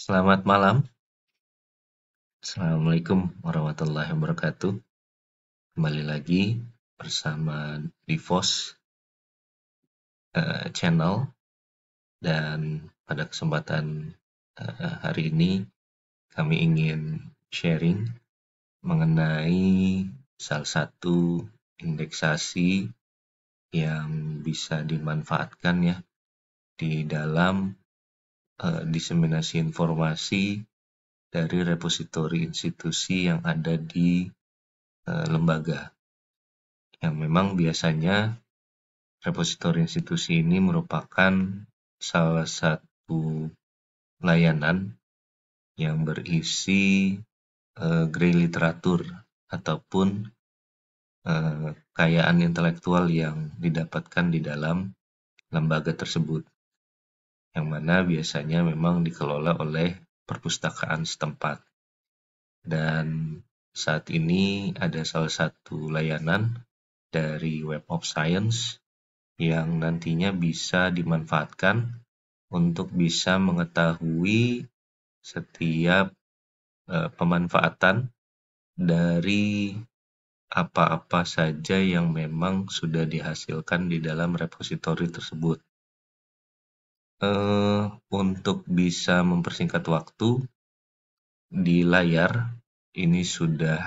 Selamat malam. Assalamualaikum warahmatullahi wabarakatuh. Kembali lagi bersama Divos uh, Channel dan pada kesempatan uh, hari ini kami ingin sharing mengenai salah satu indeksasi yang bisa dimanfaatkan ya di dalam uh, diseminasi informasi dari repositori institusi yang ada di uh, lembaga. Yang memang biasanya repositori institusi ini merupakan salah satu layanan yang berisi uh, grey literatur ataupun kekayaan intelektual yang didapatkan di dalam lembaga tersebut yang mana biasanya memang dikelola oleh perpustakaan setempat. Dan saat ini ada salah satu layanan dari Web of Science yang nantinya bisa dimanfaatkan untuk bisa mengetahui setiap e, pemanfaatan dari apa-apa saja yang memang sudah dihasilkan di dalam repositori tersebut eh, untuk bisa mempersingkat waktu di layar ini sudah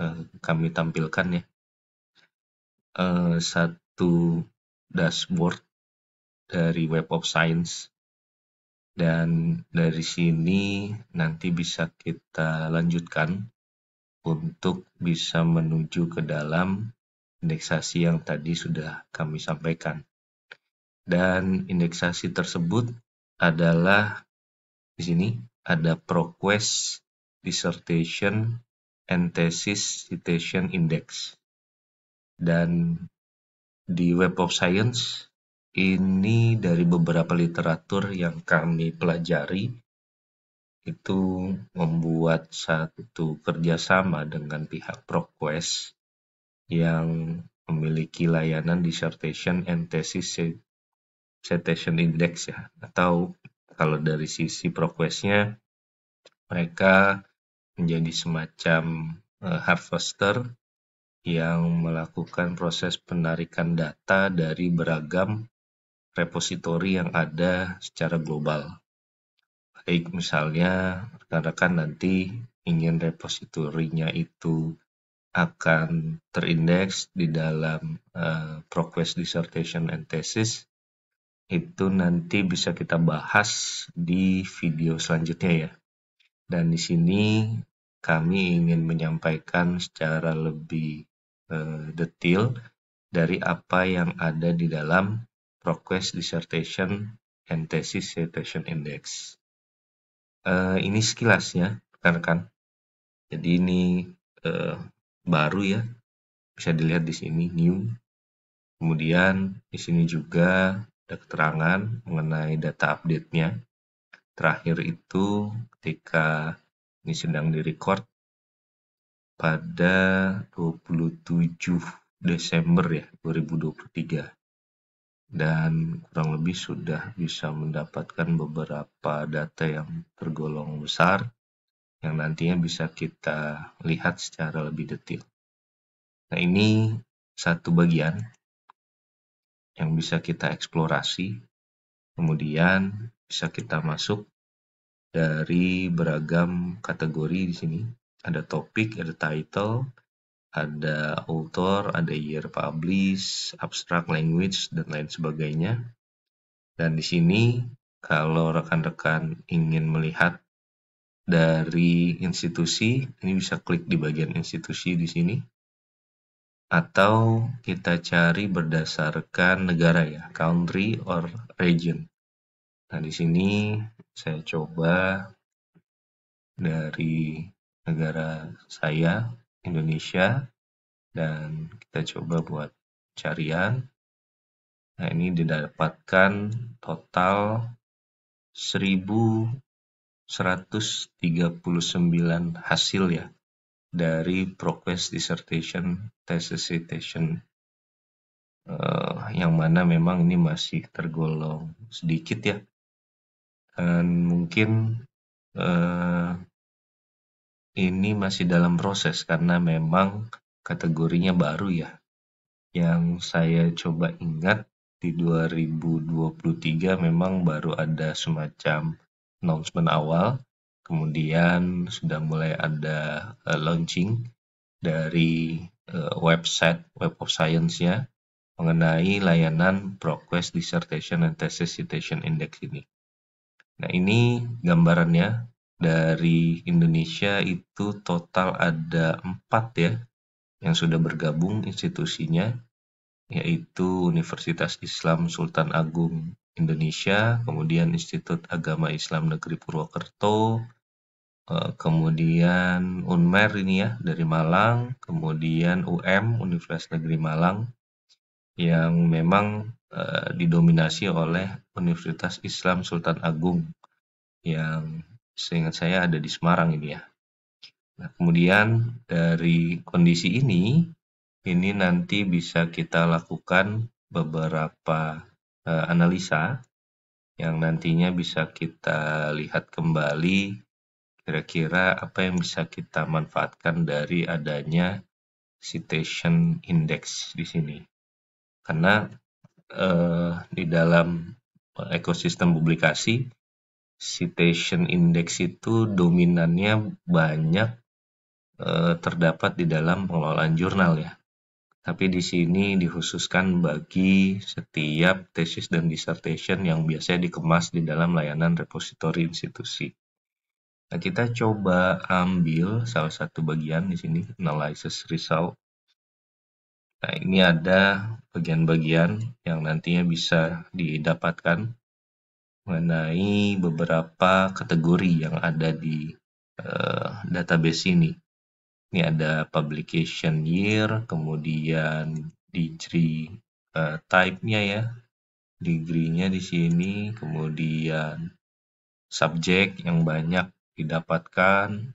eh, kami tampilkan ya eh, satu dashboard dari Web of Science dan dari sini nanti bisa kita lanjutkan untuk bisa menuju ke dalam indeksasi yang tadi sudah kami sampaikan. Dan indeksasi tersebut adalah di sini ada ProQuest Dissertation and Thesis Citation Index. Dan di Web of Science ini dari beberapa literatur yang kami pelajari itu membuat satu kerjasama dengan pihak ProQuest yang memiliki layanan dissertation and thesis citation index ya atau kalau dari sisi ProQuestnya mereka menjadi semacam uh, harvester yang melakukan proses penarikan data dari beragam repositori yang ada secara global. Baik misalnya rekan-rekan nanti ingin repositorinya itu akan terindeks di dalam uh, eh, ProQuest Dissertation and Thesis itu nanti bisa kita bahas di video selanjutnya ya. Dan di sini kami ingin menyampaikan secara lebih eh, detail dari apa yang ada di dalam ProQuest Dissertation and Thesis Citation Index. Eh, ini ya, rekan-rekan. Jadi ini eh, baru ya, bisa dilihat di sini new. Kemudian di sini juga ada keterangan mengenai data update-nya. Terakhir itu ketika ini sedang direcord pada 27 Desember ya 2023 dan kurang lebih sudah bisa mendapatkan beberapa data yang tergolong besar yang nantinya bisa kita lihat secara lebih detail. Nah ini satu bagian yang bisa kita eksplorasi, kemudian bisa kita masuk dari beragam kategori di sini. Ada topik, ada title, ada author, ada year publish, abstract language, dan lain sebagainya. Dan di sini kalau rekan-rekan ingin melihat dari institusi, ini bisa klik di bagian institusi di sini atau kita cari berdasarkan negara ya, country or region. Nah, di sini saya coba dari negara saya, Indonesia, dan kita coba buat carian. Nah, ini didapatkan total 1139 hasil ya dari progress dissertation, thesis citation, uh, yang mana memang ini masih tergolong sedikit ya, dan mungkin uh, ini masih dalam proses karena memang kategorinya baru ya. Yang saya coba ingat di 2023 memang baru ada semacam announcement awal kemudian sudah mulai ada uh, launching dari uh, website Web of Science-nya mengenai layanan ProQuest Dissertation and Thesis Citation Index ini. Nah, ini gambarannya dari Indonesia itu total ada empat ya yang sudah bergabung institusinya yaitu Universitas Islam Sultan Agung Indonesia, kemudian Institut Agama Islam Negeri Purwokerto, Eh, kemudian Unmer ini ya dari Malang, kemudian UM Universitas Negeri Malang yang memang eh, didominasi oleh Universitas Islam Sultan Agung yang seingat saya ada di Semarang ini ya. Nah, kemudian dari kondisi ini ini nanti bisa kita lakukan beberapa uh, analisa yang nantinya bisa kita lihat kembali kira-kira apa yang bisa kita manfaatkan dari adanya citation index di sini. Karena eh, di dalam eh, ekosistem publikasi, citation index itu dominannya banyak eh, terdapat di dalam pengelolaan jurnal ya. Tapi di sini dikhususkan bagi setiap tesis dan dissertation yang biasanya dikemas di dalam layanan repositori institusi. Nah, kita coba ambil salah satu bagian di sini, analysis result. Nah, ini ada bagian-bagian yang nantinya bisa didapatkan mengenai beberapa kategori yang ada di uh, database ini. Ini ada publication year, kemudian degree uh, type-nya ya, degree-nya di sini, kemudian subject yang banyak didapatkan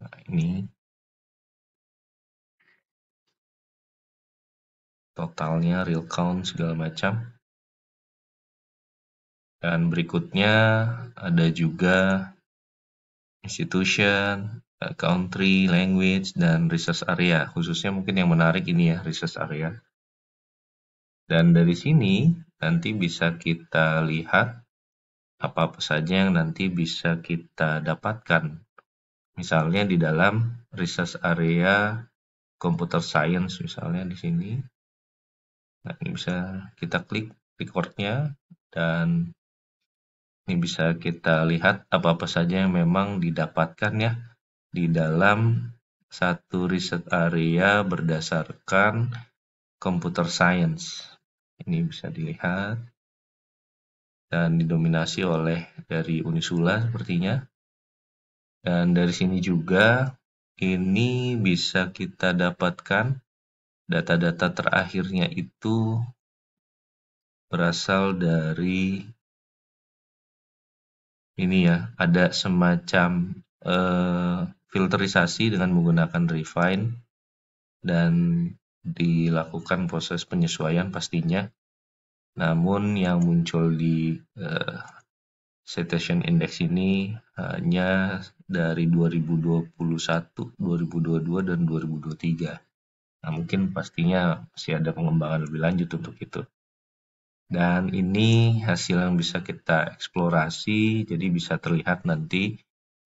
nah, ini totalnya real count segala macam dan berikutnya ada juga institution country, language, dan research area. Khususnya mungkin yang menarik ini ya, research area. Dan dari sini nanti bisa kita lihat apa apa saja yang nanti bisa kita dapatkan. Misalnya di dalam research area computer science misalnya di sini. Nah, ini bisa kita klik recordnya dan ini bisa kita lihat apa-apa saja yang memang didapatkan ya di dalam satu riset area berdasarkan computer science. Ini bisa dilihat dan didominasi oleh dari Unisula sepertinya. Dan dari sini juga ini bisa kita dapatkan data-data terakhirnya itu berasal dari ini ya, ada semacam eh, filterisasi dengan menggunakan refine dan dilakukan proses penyesuaian pastinya namun yang muncul di uh, citation index ini hanya dari 2021, 2022, dan 2023. Nah, mungkin pastinya masih ada pengembangan lebih lanjut untuk itu. Dan ini hasil yang bisa kita eksplorasi, jadi bisa terlihat nanti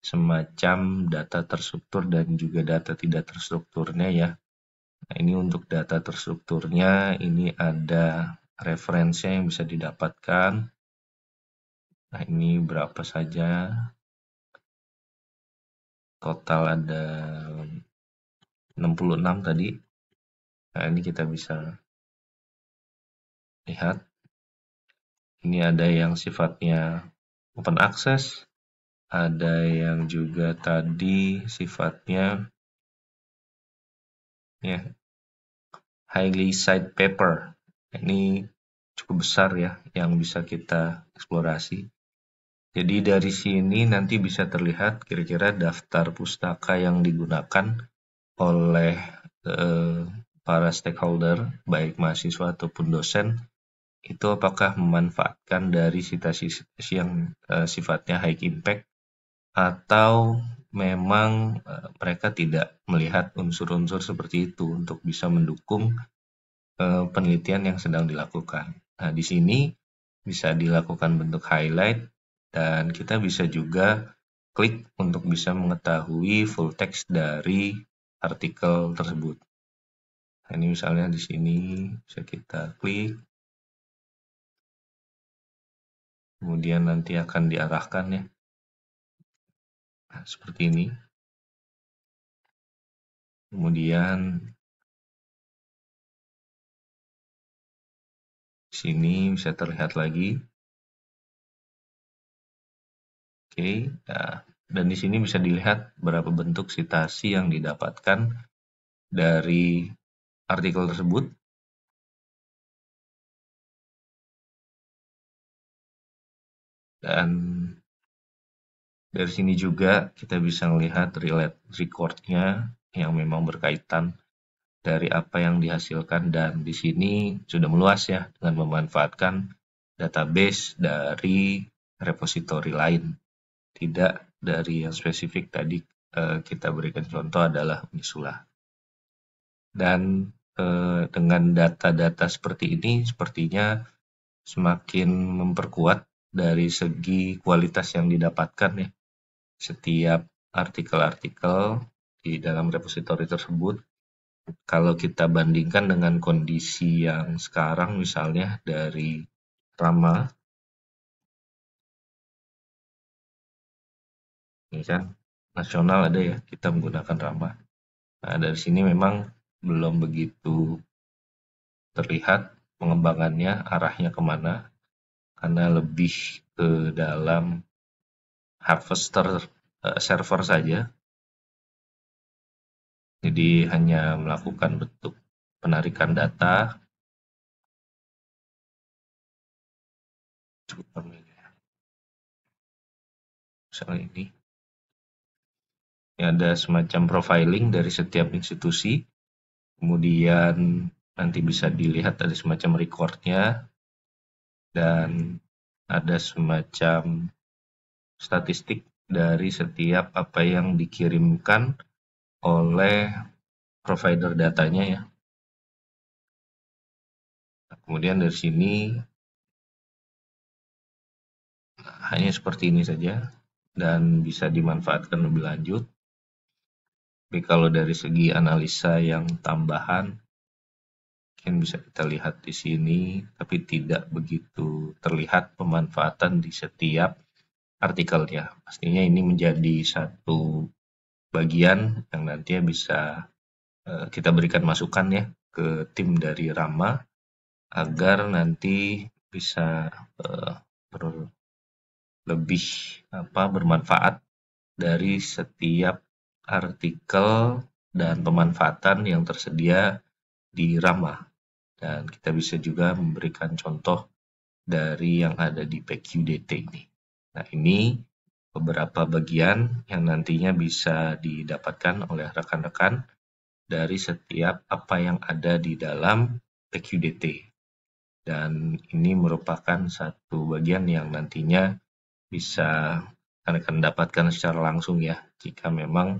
semacam data terstruktur dan juga data tidak terstrukturnya ya. Nah, ini untuk data terstrukturnya, ini ada referensinya yang bisa didapatkan. Nah, ini berapa saja. Total ada 66 tadi. Nah, ini kita bisa lihat. Ini ada yang sifatnya open access, ada yang juga tadi sifatnya ya highly cited paper ini cukup besar ya yang bisa kita eksplorasi. Jadi dari sini nanti bisa terlihat kira-kira daftar pustaka yang digunakan oleh eh, para stakeholder, baik mahasiswa ataupun dosen, itu apakah memanfaatkan dari citasi-citasi yang eh, sifatnya high impact atau memang eh, mereka tidak melihat unsur-unsur seperti itu untuk bisa mendukung uh, penelitian yang sedang dilakukan. Nah, di sini bisa dilakukan bentuk highlight dan kita bisa juga klik untuk bisa mengetahui full text dari artikel tersebut. Nah, ini misalnya di sini bisa kita klik. Kemudian nanti akan diarahkan ya. Nah, seperti ini. Kemudian sini bisa terlihat lagi. Oke, nah, dan di sini bisa dilihat berapa bentuk sitasi yang didapatkan dari artikel tersebut. Dan dari sini juga kita bisa melihat relate nya yang memang berkaitan dari apa yang dihasilkan dan di sini sudah meluas ya dengan memanfaatkan database dari repository lain. Tidak dari yang spesifik tadi eh, kita berikan contoh adalah Unisula. Dan eh, dengan data-data seperti ini sepertinya semakin memperkuat dari segi kualitas yang didapatkan ya. Setiap artikel-artikel di dalam repositori tersebut kalau kita bandingkan dengan kondisi yang sekarang misalnya dari Rama ini kan, nasional ada ya, kita menggunakan Rama. Nah, dari sini memang belum begitu terlihat pengembangannya, arahnya kemana, karena lebih ke dalam harvester eh, server saja jadi hanya melakukan bentuk penarikan data. Cukup ya. Misalnya ini. ini ada semacam profiling dari setiap institusi. Kemudian nanti bisa dilihat ada semacam recordnya dan ada semacam statistik dari setiap apa yang dikirimkan oleh provider datanya ya. Nah, kemudian dari sini hanya seperti ini saja dan bisa dimanfaatkan lebih lanjut. Tapi kalau dari segi analisa yang tambahan, mungkin bisa kita lihat di sini, tapi tidak begitu terlihat pemanfaatan di setiap artikelnya. Pastinya ini menjadi satu bagian yang nantinya bisa eh, kita berikan masukan ya ke tim dari Rama agar nanti bisa eh, ber, lebih apa bermanfaat dari setiap artikel dan pemanfaatan yang tersedia di Rama dan kita bisa juga memberikan contoh dari yang ada di PQDT ini. Nah, ini beberapa bagian yang nantinya bisa didapatkan oleh rekan-rekan dari setiap apa yang ada di dalam PQDT. Dan ini merupakan satu bagian yang nantinya bisa rekan-rekan dapatkan secara langsung ya, jika memang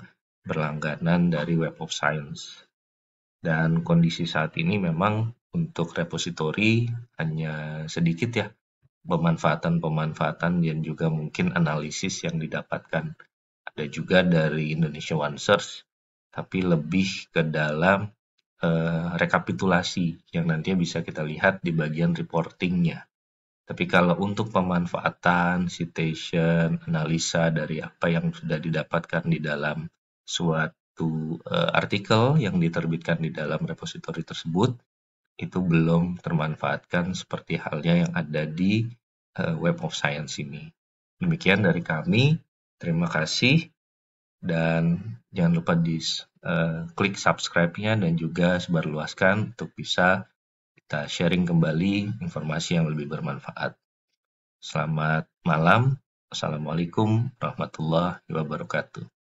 berlangganan dari Web of Science. Dan kondisi saat ini memang untuk repository hanya sedikit ya pemanfaatan-pemanfaatan dan juga mungkin analisis yang didapatkan. Ada juga dari Indonesia One Search, tapi lebih ke dalam eh, rekapitulasi yang nantinya bisa kita lihat di bagian reportingnya. Tapi kalau untuk pemanfaatan, citation, analisa dari apa yang sudah didapatkan di dalam suatu uh, artikel yang diterbitkan di dalam repository tersebut, itu belum termanfaatkan seperti halnya yang ada di eh, Web of Science ini. Demikian dari kami, terima kasih dan jangan lupa di uh, klik subscribe-nya dan juga sebarluaskan untuk bisa kita sharing kembali informasi yang lebih bermanfaat. Selamat malam. Assalamualaikum warahmatullahi wabarakatuh.